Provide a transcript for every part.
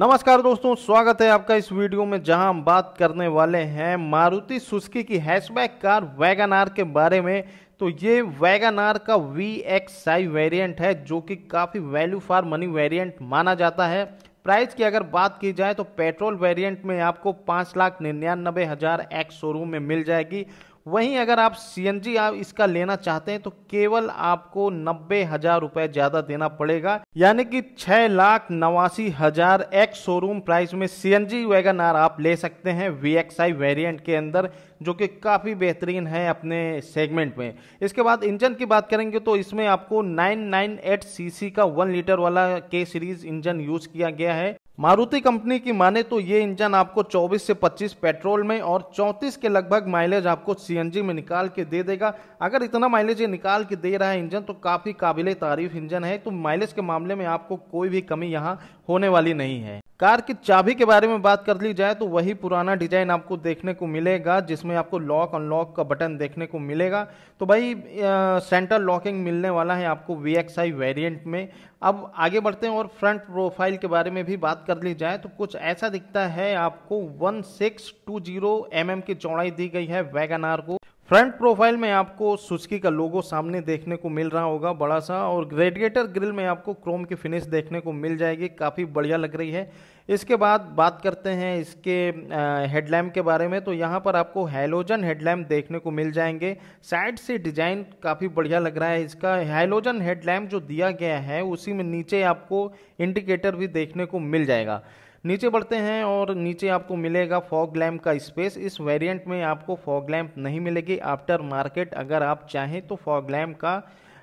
नमस्कार दोस्तों स्वागत है आपका इस वीडियो में जहां हम बात करने वाले हैं मारुति सुस्की की हैशबैक कार वैगन आर के बारे में तो ये वैगन आर का वी एक्स आई वेरियंट है जो कि काफ़ी वैल्यू फॉर मनी वेरिएंट माना जाता है प्राइस की अगर बात की जाए तो पेट्रोल वेरिएंट में आपको पाँच लाख निन्यानबे हज़ार एक्स शोरूम में मिल जाएगी वहीं अगर आप सीएनजी आप इसका लेना चाहते हैं तो केवल आपको नब्बे हजार रुपए ज्यादा देना पड़ेगा यानी कि छह लाख नवासी हजार एक्स शोरूम प्राइस में C N G wagon R आप ले सकते हैं वी एक्स आई वेरियंट के अंदर जो कि काफ़ी बेहतरीन है अपने सेगमेंट में इसके बाद इंजन की बात करेंगे तो इसमें आपको 998 सीसी का वन लीटर वाला के सीरीज इंजन यूज किया गया है मारुति कंपनी की माने तो ये इंजन आपको 24 से 25 पेट्रोल में और 34 के लगभग माइलेज आपको सीएनजी में निकाल के दे देगा अगर इतना माइलेज ये निकाल के दे रहा है इंजन तो काफ़ी काबिल तारीफ इंजन है तो माइलेज के मामले में आपको कोई भी कमी यहाँ होने वाली नहीं है कार की चाबी के बारे में बात कर ली जाए तो वही पुराना डिजाइन आपको देखने को मिलेगा जिसमें आपको लॉक अनलॉक का बटन देखने को मिलेगा तो भाई सेंटर लॉकिंग मिलने वाला है आपको वी एक्स आई वेरियंट में अब आगे बढ़ते हैं और फ्रंट प्रोफाइल के बारे में भी बात कर ली जाए तो कुछ ऐसा दिखता है आपको one six two zero M की चौड़ाई दी गई है वैगन आर को फ्रंट प्रोफाइल में आपको सुस्की का लोगो सामने देखने को मिल रहा होगा बड़ा सा और रेडिएटर ग्रिल में आपको क्रोम की फिनिश देखने को मिल जाएगी काफ़ी बढ़िया लग रही है इसके बाद बात करते हैं इसके हेडलैम्प के बारे में तो यहाँ पर आपको हेलोजन हेडलैम्प देखने को मिल जाएंगे साइड से डिजाइन काफ़ी बढ़िया लग रहा है इसका हेलोजन हेडलैम्प जो दिया गया है उसी में नीचे आपको इंडिकेटर भी देखने को मिल जाएगा नीचे बढ़ते हैं और नीचे आपको मिलेगा फॉग लैम्प का स्पेस इस वेरिएंट में आपको फॉग लैम्प नहीं मिलेगी आफ्टर मार्केट अगर आप चाहें तो फॉग लैम्प का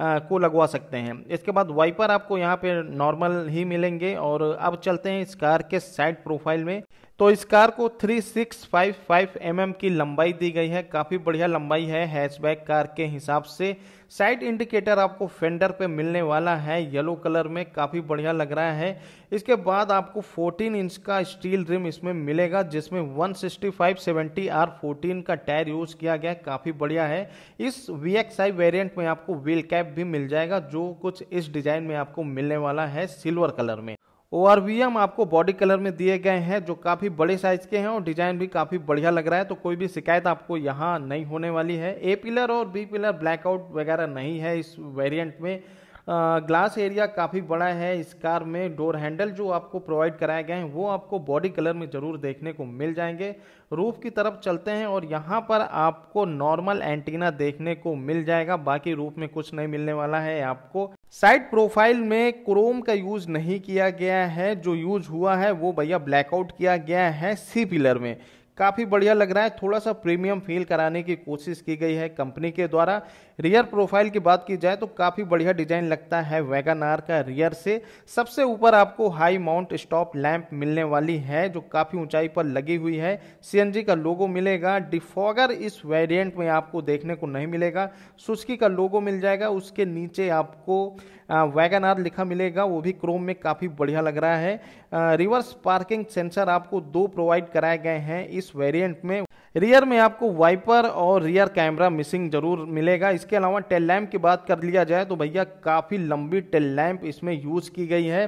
आ, को लगवा सकते हैं इसके बाद वाइपर आपको यहाँ पे नॉर्मल ही मिलेंगे और अब चलते हैं इस कार के साइड प्रोफाइल में तो इस कार को 3655 mm की लंबाई दी गई है काफ़ी बढ़िया लंबाई है हैचबैक कार के हिसाब से साइड इंडिकेटर आपको फेंडर पे मिलने वाला है येलो कलर में काफ़ी बढ़िया लग रहा है इसके बाद आपको 14 इंच का स्टील रिम इसमें मिलेगा जिसमें फाइव सेवेंटी आर फोर्टीन का टायर यूज़ किया गया है काफ़ी बढ़िया है इस वी वेरिएंट में आपको व्हील कैप भी मिल जाएगा जो कुछ इस डिज़ाइन में आपको मिलने वाला है सिल्वर कलर में एम आपको बॉडी कलर में दिए गए हैं जो काफ़ी बड़े साइज के हैं और डिजाइन भी काफ़ी बढ़िया लग रहा है तो कोई भी शिकायत आपको यहाँ नहीं होने वाली है ए पिलर और बी पिलर ब्लैकआउट वगैरह नहीं है इस वेरिएंट में ग्लास एरिया काफ़ी बड़ा है इस कार में डोर हैंडल जो आपको प्रोवाइड कराए गए हैं वो आपको बॉडी कलर में ज़रूर देखने को मिल जाएंगे रूफ की तरफ चलते हैं और यहाँ पर आपको नॉर्मल एंटीना देखने को मिल जाएगा बाकी रूफ में कुछ नहीं मिलने वाला है आपको साइड प्रोफाइल में क्रोम का यूज़ नहीं किया गया है जो यूज़ हुआ है वो भैया ब्लैकआउट किया गया है सी पिलर में काफ़ी बढ़िया लग रहा है थोड़ा सा प्रीमियम फील कराने की कोशिश की गई है कंपनी के द्वारा रियर प्रोफाइल की बात की जाए तो काफ़ी बढ़िया डिजाइन लगता है वैगन आर का रियर से सबसे ऊपर आपको हाई माउंट स्टॉप लैंप मिलने वाली है जो काफ़ी ऊंचाई पर लगी हुई है सी का लोगो मिलेगा डिफॉगर इस वेरियंट में आपको देखने को नहीं मिलेगा सुस्की का लोगो मिल जाएगा उसके नीचे आपको वैगन आर लिखा मिलेगा वो भी क्रोम में काफ़ी बढ़िया लग रहा है रिवर्स पार्किंग सेंसर आपको दो प्रोवाइड कराए गए हैं इस वेरिएंट में रियर में आपको वाइपर और रियर कैमरा मिसिंग जरूर मिलेगा इसके अलावा टेल लैम्प की बात कर लिया जाए तो भैया काफ़ी लंबी टेल लैम्प इसमें यूज़ की गई है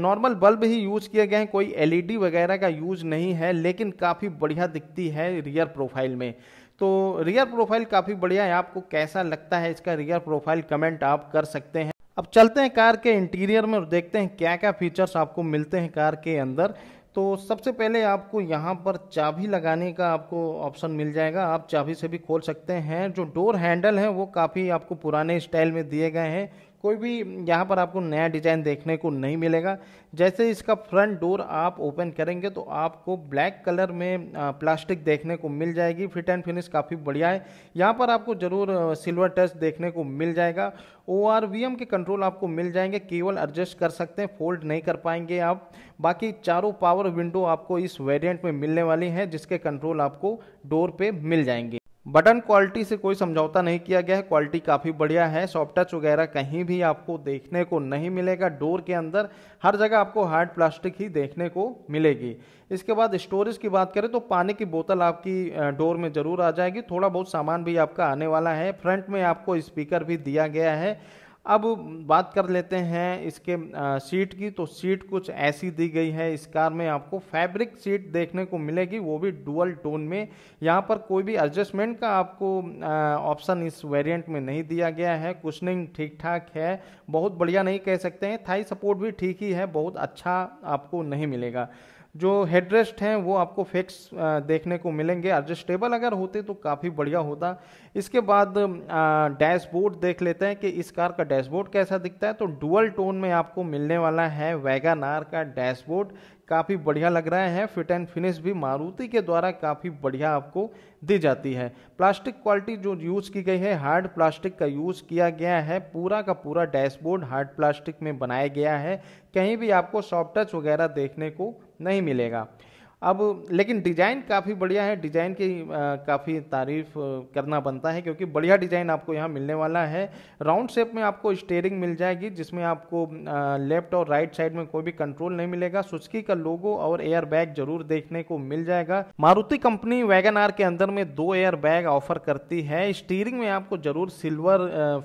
नॉर्मल बल्ब ही यूज़ किए गए हैं कोई एलईडी वगैरह का यूज़ नहीं है लेकिन काफ़ी बढ़िया दिखती है रियर प्रोफाइल में तो रियर प्रोफाइल काफ़ी बढ़िया है आपको कैसा लगता है इसका रियर प्रोफाइल कमेंट आप कर सकते हैं अब चलते हैं कार के इंटीरियर में और देखते हैं क्या क्या फीचर्स आपको मिलते हैं कार के अंदर तो सबसे पहले आपको यहाँ पर चाबी लगाने का आपको ऑप्शन मिल जाएगा आप चाबी से भी खोल सकते हैं जो डोर हैंडल है वो काफ़ी आपको पुराने स्टाइल में दिए गए हैं कोई भी यहाँ पर आपको नया डिजाइन देखने को नहीं मिलेगा जैसे इसका फ्रंट डोर आप ओपन करेंगे तो आपको ब्लैक कलर में प्लास्टिक देखने को मिल जाएगी फिट एंड फिनिश काफ़ी बढ़िया है यहाँ पर आपको ज़रूर सिल्वर टच देखने को मिल जाएगा ओ के कंट्रोल आपको मिल जाएंगे केवल एडजस्ट कर सकते हैं फोल्ड नहीं कर पाएंगे आप बाकी चारों पावर विंडो आपको इस वेरियंट में मिलने वाली हैं जिसके कंट्रोल आपको डोर पर मिल जाएंगे बटन क्वालिटी से कोई समझौता नहीं किया गया है क्वालिटी काफ़ी बढ़िया है सॉफ्ट टच वगैरह कहीं भी आपको देखने को नहीं मिलेगा डोर के अंदर हर जगह आपको हार्ड प्लास्टिक ही देखने को मिलेगी इसके बाद स्टोरेज की बात करें तो पानी की बोतल आपकी डोर में ज़रूर आ जाएगी थोड़ा बहुत सामान भी आपका आने वाला है फ्रंट में आपको स्पीकर भी दिया गया है अब बात कर लेते हैं इसके सीट की तो सीट कुछ ऐसी दी गई है इस कार में आपको फैब्रिक सीट देखने को मिलेगी वो भी डुअल टोन में यहाँ पर कोई भी एडजस्टमेंट का आपको ऑप्शन इस वेरिएंट में नहीं दिया गया है कुशनिंग ठीक ठाक है बहुत बढ़िया नहीं कह सकते हैं थाई सपोर्ट भी ठीक ही है बहुत अच्छा आपको नहीं मिलेगा जो हेडरेस्ट हैं वो आपको फिक्स देखने को मिलेंगे एडजस्टेबल अगर होते तो काफ़ी बढ़िया होता इसके बाद डैशबोर्ड देख लेते हैं कि इस कार का डैशबोर्ड कैसा दिखता है तो डुअल टोन में आपको मिलने वाला है वैगन आर का डैशबोर्ड काफ़ी बढ़िया लग रहा है फिट एंड फिनिश भी मारुति के द्वारा काफ़ी बढ़िया आपको दी जाती है प्लास्टिक क्वालिटी जो यूज़ की गई है हार्ड प्लास्टिक का यूज़ किया गया है पूरा का पूरा डैशबोर्ड हार्ड प्लास्टिक में बनाया गया है कहीं भी आपको सॉफ्ट टच वगैरह देखने को नहीं मिलेगा अब लेकिन डिज़ाइन काफ़ी बढ़िया है डिज़ाइन की काफ़ी तारीफ करना बनता है क्योंकि बढ़िया डिज़ाइन आपको यहाँ मिलने वाला है राउंड शेप में आपको स्टेयरिंग मिल जाएगी जिसमें आपको लेफ्ट और राइट साइड में कोई भी कंट्रोल नहीं मिलेगा सुचकी का लोगो और एयर बैग जरूर देखने को मिल जाएगा मारुति कंपनी वैगन आर के अंदर में दो एयर बैग ऑफर करती है स्टीयरिंग में आपको जरूर सिल्वर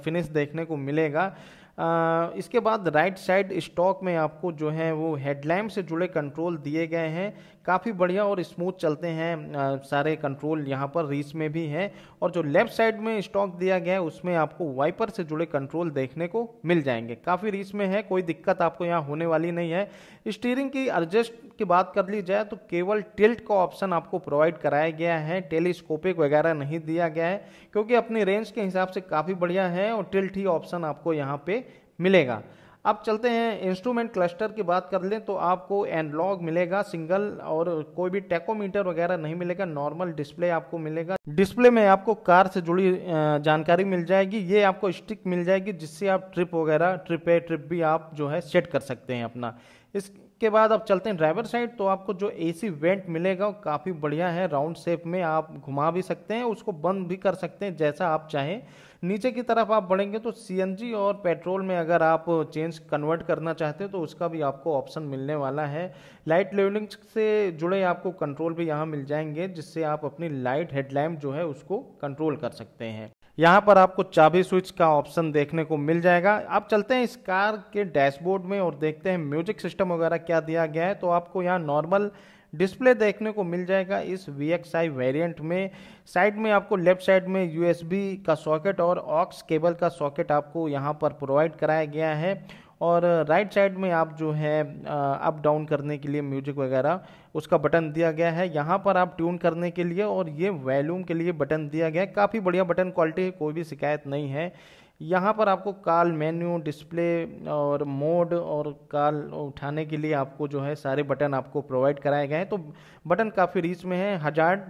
फिनिश देखने को मिलेगा इसके बाद राइट साइड स्टॉक में आपको जो है वो हेडलैम्प से जुड़े कंट्रोल दिए गए हैं काफ़ी बढ़िया और स्मूथ चलते हैं सारे कंट्रोल यहाँ पर रीच में भी हैं और जो लेफ्ट साइड में स्टॉक दिया गया है उसमें आपको वाइपर से जुड़े कंट्रोल देखने को मिल जाएंगे काफ़ी रीच में है कोई दिक्कत आपको यहाँ होने वाली नहीं है स्टीयरिंग की एडजस्ट की बात कर ली जाए तो केवल टिल्ट का ऑप्शन आपको प्रोवाइड कराया गया है टेलीस्कोपिक वगैरह नहीं दिया गया है क्योंकि अपनी रेंज के हिसाब से काफ़ी बढ़िया है और टिल्ट ही ऑप्शन आपको यहाँ पर मिलेगा अब चलते हैं इंस्ट्रूमेंट क्लस्टर की बात कर लें तो आपको एनलॉग मिलेगा सिंगल और कोई भी टेकोमीटर वगैरह नहीं मिलेगा नॉर्मल डिस्प्ले आपको मिलेगा डिस्प्ले में आपको कार से जुड़ी जानकारी मिल जाएगी ये आपको स्टिक मिल जाएगी जिससे आप ट्रिप वगैरह ट्रिप ए ट्रिप भी आप जो है सेट कर सकते हैं अपना इस उसके बाद आप चलते हैं ड्राइवर साइड तो आपको जो एसी वेंट मिलेगा वो काफ़ी बढ़िया है राउंड शेप में आप घुमा भी सकते हैं उसको बंद भी कर सकते हैं जैसा आप चाहें नीचे की तरफ आप बढ़ेंगे तो सी और पेट्रोल में अगर आप चेंज कन्वर्ट करना चाहते हैं तो उसका भी आपको ऑप्शन मिलने वाला है लाइट लेवलिंग से जुड़े आपको कंट्रोल भी यहाँ मिल जाएंगे जिससे आप अपनी लाइट हेडलैम्प जो है उसको कंट्रोल कर सकते हैं यहाँ पर आपको चाबी स्विच का ऑप्शन देखने को मिल जाएगा आप चलते हैं इस कार के डैशबोर्ड में और देखते हैं म्यूजिक सिस्टम वगैरह क्या दिया गया है तो आपको यहाँ नॉर्मल डिस्प्ले देखने को मिल जाएगा इस वी एक्स आई वेरियंट में साइड में आपको लेफ्ट साइड में यू का सॉकेट और ऑक्स केबल का सॉकेट आपको यहाँ पर प्रोवाइड कराया गया है और राइट साइड में आप जो है अप डाउन करने के लिए म्यूजिक वगैरह उसका बटन दिया गया है यहाँ पर आप ट्यून करने के लिए और ये वैल्यूम के लिए बटन दिया गया है काफ़ी बढ़िया बटन क्वालिटी है कोई भी शिकायत नहीं है यहाँ पर आपको काल मेन्यू डिस्प्ले और मोड और कॉल उठाने के लिए आपको जो है सारे बटन आपको प्रोवाइड कराए गए हैं तो बटन काफ़ी रीच में है हज़ार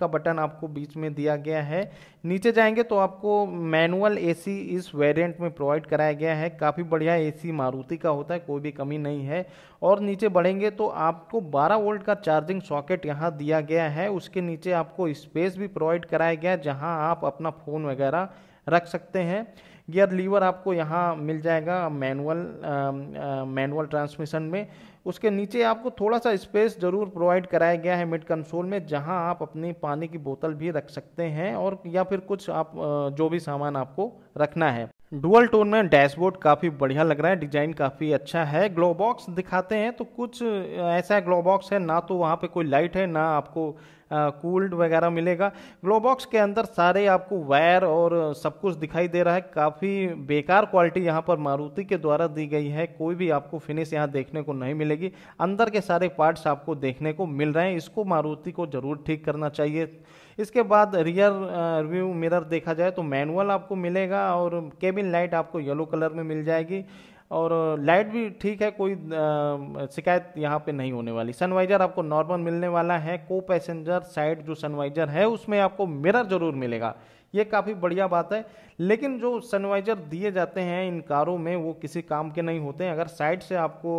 का बटन आपको बीच में दिया गया है नीचे जाएंगे तो आपको मैनुअल एसी इस वेरिएंट में प्रोवाइड कराया गया है काफ़ी बढ़िया एसी मारुति का होता है कोई भी कमी नहीं है और नीचे बढ़ेंगे तो आपको 12 वोल्ट का चार्जिंग सॉकेट यहाँ दिया गया है उसके नीचे आपको स्पेस भी प्रोवाइड कराया गया है जहाँ आप अपना फ़ोन वगैरह रख सकते हैं गियर लीवर आपको यहाँ मिल जाएगा मैनुअल मैनुअल ट्रांसमिशन में उसके नीचे आपको थोड़ा सा स्पेस ज़रूर प्रोवाइड कराया गया है मिड कंसोल में जहाँ आप अपनी पानी की बोतल भी रख सकते हैं और या फिर कुछ आप जो भी सामान आपको रखना है डुअल टोन में डैशबोर्ड काफ़ी बढ़िया लग रहा है डिजाइन काफ़ी अच्छा है ग्लो बॉक्स दिखाते हैं तो कुछ ऐसा ग्लो बॉक्स है ना तो वहाँ पे कोई लाइट है ना आपको कूल्ड वगैरह मिलेगा ग्लोबॉक्स के अंदर सारे आपको वायर और सब कुछ दिखाई दे रहा है काफ़ी बेकार क्वालिटी यहाँ पर मारुति के द्वारा दी गई है कोई भी आपको फिनिश यहाँ देखने को नहीं मिलेगी अंदर के सारे पार्ट्स आपको देखने को मिल रहे हैं इसको मारुति को ज़रूर ठीक करना चाहिए इसके बाद रियर रिव्यू मिरर देखा जाए तो मैनुअल आपको मिलेगा और केबिन लाइट आपको येलो कलर में मिल जाएगी और लाइट भी ठीक है कोई शिकायत यहाँ पे नहीं होने वाली सनवाइजर आपको नॉर्मल मिलने वाला है को पैसेंजर साइड जो सनवाइजर है उसमें आपको मिरर जरूर मिलेगा ये काफ़ी बढ़िया बात है लेकिन जो सनवाइजर दिए जाते हैं इन कारों में वो किसी काम के नहीं होते हैं अगर साइड से आपको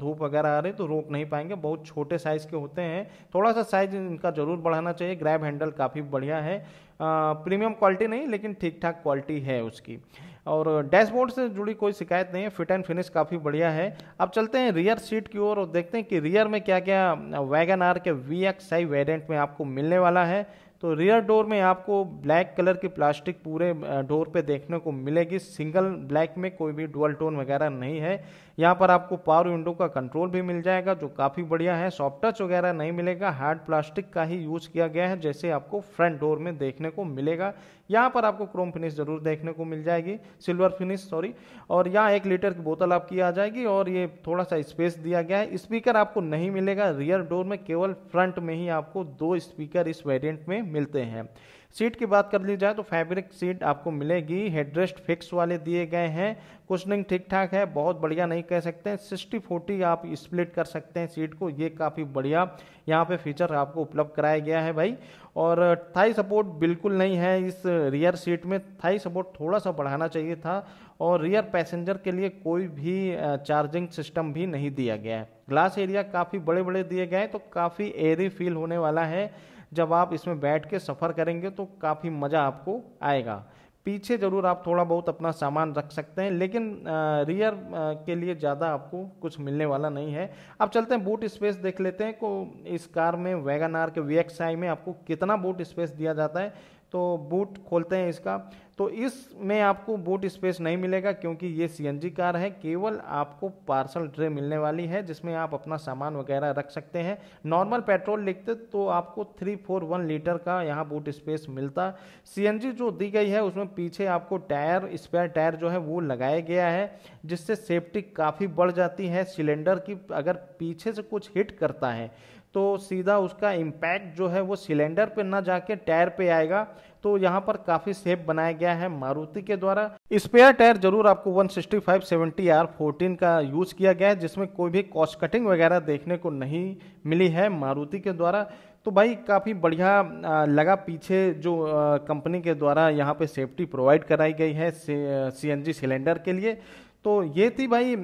धूप वगैरह आ रही तो रोक नहीं पाएंगे बहुत छोटे साइज़ के होते हैं थोड़ा सा साइज इनका ज़रूर बढ़ाना चाहिए ग्रैब हैंडल काफ़ी बढ़िया है प्रीमियम क्वालिटी नहीं लेकिन ठीक ठाक क्वालिटी है उसकी और डैशबोर्ड से जुड़ी कोई शिकायत नहीं है फिट एंड फिनिश काफ़ी बढ़िया है अब चलते हैं रियर सीट की ओर और देखते हैं कि रियर में क्या क्या वैगन आर के वी एक्स आई वेरियंट में आपको मिलने वाला है तो रियर डोर में आपको ब्लैक कलर की प्लास्टिक पूरे डोर पे देखने को मिलेगी सिंगल ब्लैक में कोई भी डुअल टोन वगैरह नहीं है यहाँ पर आपको पावर विंडो का कंट्रोल भी मिल जाएगा जो काफ़ी बढ़िया है सॉफ्ट टच वगैरह नहीं मिलेगा हार्ड प्लास्टिक का ही यूज़ किया गया है जैसे आपको फ्रंट डोर में देखने को मिलेगा यहाँ पर आपको क्रोम फिनिश जरूर देखने को मिल जाएगी सिल्वर फिनिश सॉरी और यहाँ एक लीटर की बोतल आपकी आ जाएगी और ये थोड़ा सा स्पेस दिया गया है स्पीकर आपको नहीं मिलेगा रियर डोर में केवल फ्रंट में ही आपको दो स्पीकर इस वेरियंट में मिलते हैं सीट की बात कर ली जाए तो फैब्रिक सीट आपको मिलेगी हेडरेस्ट फिक्स वाले दिए गए हैं कुशनिंग ठीक ठाक है बहुत बढ़िया नहीं कह सकते हैं सिक्सटी फोर्टी आप स्प्लिट कर सकते हैं सीट को ये काफ़ी बढ़िया यहाँ पे फीचर आपको उपलब्ध कराया गया है भाई और थाई सपोर्ट बिल्कुल नहीं है इस रियर सीट में थाई सपोर्ट थोड़ा सा बढ़ाना चाहिए था और रियर पैसेंजर के लिए कोई भी चार्जिंग सिस्टम भी नहीं दिया गया है ग्लास एरिया काफ़ी बड़े बड़े दिए गए हैं तो काफ़ी एरी फील होने वाला है जब आप इसमें बैठ के सफ़र करेंगे तो काफ़ी मज़ा आपको आएगा पीछे ज़रूर आप थोड़ा बहुत अपना सामान रख सकते हैं लेकिन रियर के लिए ज़्यादा आपको कुछ मिलने वाला नहीं है अब चलते हैं बूट स्पेस देख लेते हैं को इस कार में वैगन आर के वी में आपको कितना बूट स्पेस दिया जाता है तो बूट खोलते हैं इसका तो इसमें आपको बूट स्पेस नहीं मिलेगा क्योंकि ये सी कार है केवल आपको पार्सल ट्रे मिलने वाली है जिसमें आप अपना सामान वगैरह रख सकते हैं नॉर्मल पेट्रोल लिखते तो आपको थ्री फोर वन लीटर का यहाँ बूट स्पेस मिलता सी जो दी गई है उसमें पीछे आपको टायर स्पेयर टायर जो है वो लगाया गया है जिससे सेफ्टी काफ़ी बढ़ जाती है सिलेंडर की अगर पीछे से कुछ हिट करता है तो सीधा उसका इम्पैक्ट जो है वो सिलेंडर पे ना जाके टायर पे आएगा तो यहाँ पर काफ़ी सेफ बनाया गया है मारुति के द्वारा स्पेयर टायर जरूर आपको 165 सेवेंटी आर फोर्टीन का यूज़ किया गया है जिसमें कोई भी कॉस्ट कटिंग वगैरह देखने को नहीं मिली है मारुति के द्वारा तो भाई काफ़ी बढ़िया लगा पीछे जो कंपनी के द्वारा यहाँ पे सेफ्टी प्रोवाइड कराई गई है सी एन सिलेंडर के लिए तो ये थी भाई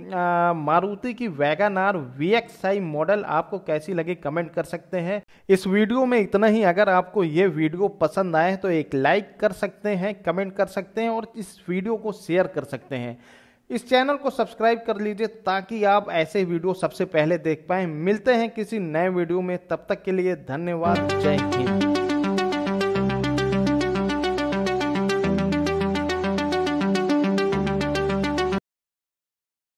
मारुति की वैगन आर वी मॉडल आपको कैसी लगी कमेंट कर सकते हैं इस वीडियो में इतना ही अगर आपको ये वीडियो पसंद आए तो एक लाइक कर सकते हैं कमेंट कर सकते हैं और इस वीडियो को शेयर कर सकते हैं इस चैनल को सब्सक्राइब कर लीजिए ताकि आप ऐसे वीडियो सबसे पहले देख पाएँ मिलते हैं किसी नए वीडियो में तब तक के लिए धन्यवाद जय हिंद